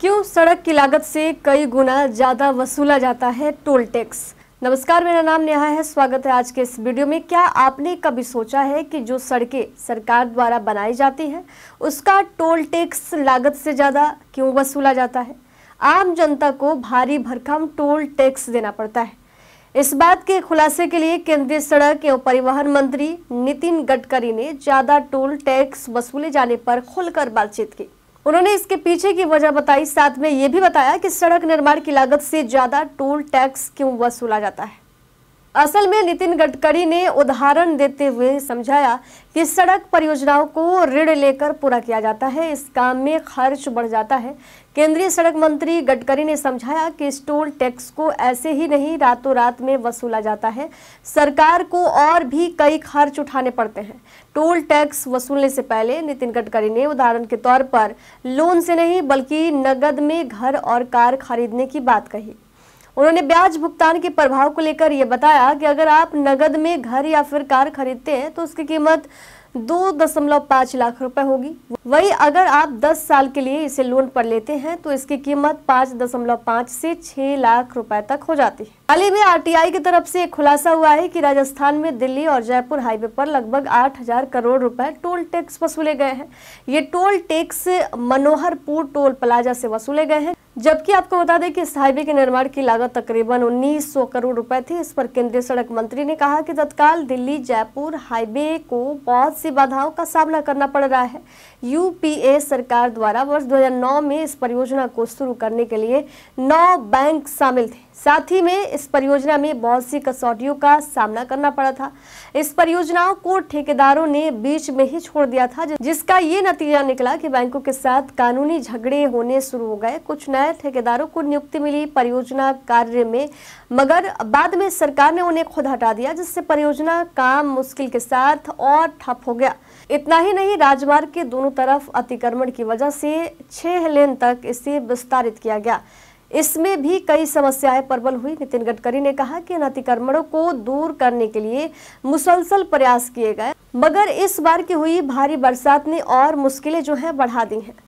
क्यों सड़क की लागत से कई गुना ज़्यादा वसूला जाता है टोल टैक्स नमस्कार मेरा नाम नेहा है स्वागत है आज के इस वीडियो में क्या आपने कभी सोचा है कि जो सड़कें सरकार द्वारा बनाई जाती हैं उसका टोल टैक्स लागत से ज़्यादा क्यों वसूला जाता है आम जनता को भारी भरकम टोल टैक्स देना पड़ता है इस बात के खुलासे के लिए केंद्रीय सड़क एवं परिवहन मंत्री नितिन गडकरी ने ज़्यादा टोल टैक्स वसूले जाने पर खुलकर बातचीत की उन्होंने इसके पीछे की वजह बताई साथ में ये भी बताया कि सड़क निर्माण की लागत से ज्यादा टोल टैक्स क्यों वसूला जाता है असल में नितिन गडकरी ने उदाहरण देते हुए समझाया कि सड़क परियोजनाओं को ऋण लेकर पूरा किया जाता है इस काम में खर्च बढ़ जाता है केंद्रीय सड़क मंत्री गडकरी ने समझाया कि टोल टैक्स को ऐसे ही नहीं रातों रात में वसूला जाता है सरकार को और भी कई खर्च उठाने पड़ते हैं टोल टैक्स वसूलने से पहले नितिन गडकरी ने उदाहरण के तौर पर लोन से नहीं बल्कि नगद में घर और कार खरीदने की बात कही उन्होंने ब्याज भुगतान के प्रभाव को लेकर यह बताया कि अगर आप नगद में घर या फिर कार खरीदते हैं तो उसकी कीमत दो दशमलव पाँच लाख रुपए होगी वही अगर आप दस साल के लिए इसे लोन पर लेते हैं तो इसकी कीमत पाँच दशमलव पाँच से छह लाख रुपए तक हो जाती है हाल ही में आरटीआई की तरफ से खुलासा हुआ है कि राजस्थान में दिल्ली और जयपुर हाईवे पर लगभग आठ हजार करोड़ रुपए टोल टैक्स वसूले गए हैं ये toll tax Manoharpur toll plaza से वसूले गए हैं जबकि आपको बता दें कि इस हाईवे के निर्माण की लागत तकरीबन 1900 करोड़ रुपए थी इस पर केंद्रीय सड़क मंत्री ने कहा कि तत्काल दिल्ली जयपुर हाईवे को बहुत सी बाधाओं का सामना करना पड़ रहा है यूपीए सरकार द्वारा वर्ष 2009 में इस परियोजना को शुरू करने के लिए नौ बैंक शामिल थे साथ ही में इस परियोजना में बहुत सी कसौटियों का सामना करना पड़ा था इस परियोजनाओं को ठेकेदारों ने बीच में ही छोड़ दिया था जिसका ये नतीजा निकला कि बैंकों के साथ कानूनी झगड़े होने शुरू हो गए कुछ नए गैर ठेकेदारों को नियुक्ति मिली परियोजना कार्य में मगर बाद में सरकार ने उन्हें खुद हटा दिया जिससे परियोजना काम मुश्किल के साथ और ठप हो गया इतना ही नहीं राजमार्ग के दोनों तरफ अतिक्रमण की वजह से छह लेन तक इसे विस्तारित किया गया इसमें भी कई समस्याएं प्रबल हुई नितिन गडकरी ने कहा कि इन अतिक्रमणों को दूर करने के लिए मुसलसल प्रयास किए गए मगर इस बार की हुई भारी बरसात ने और मुश्किलें जो है बढ़ा दी हैं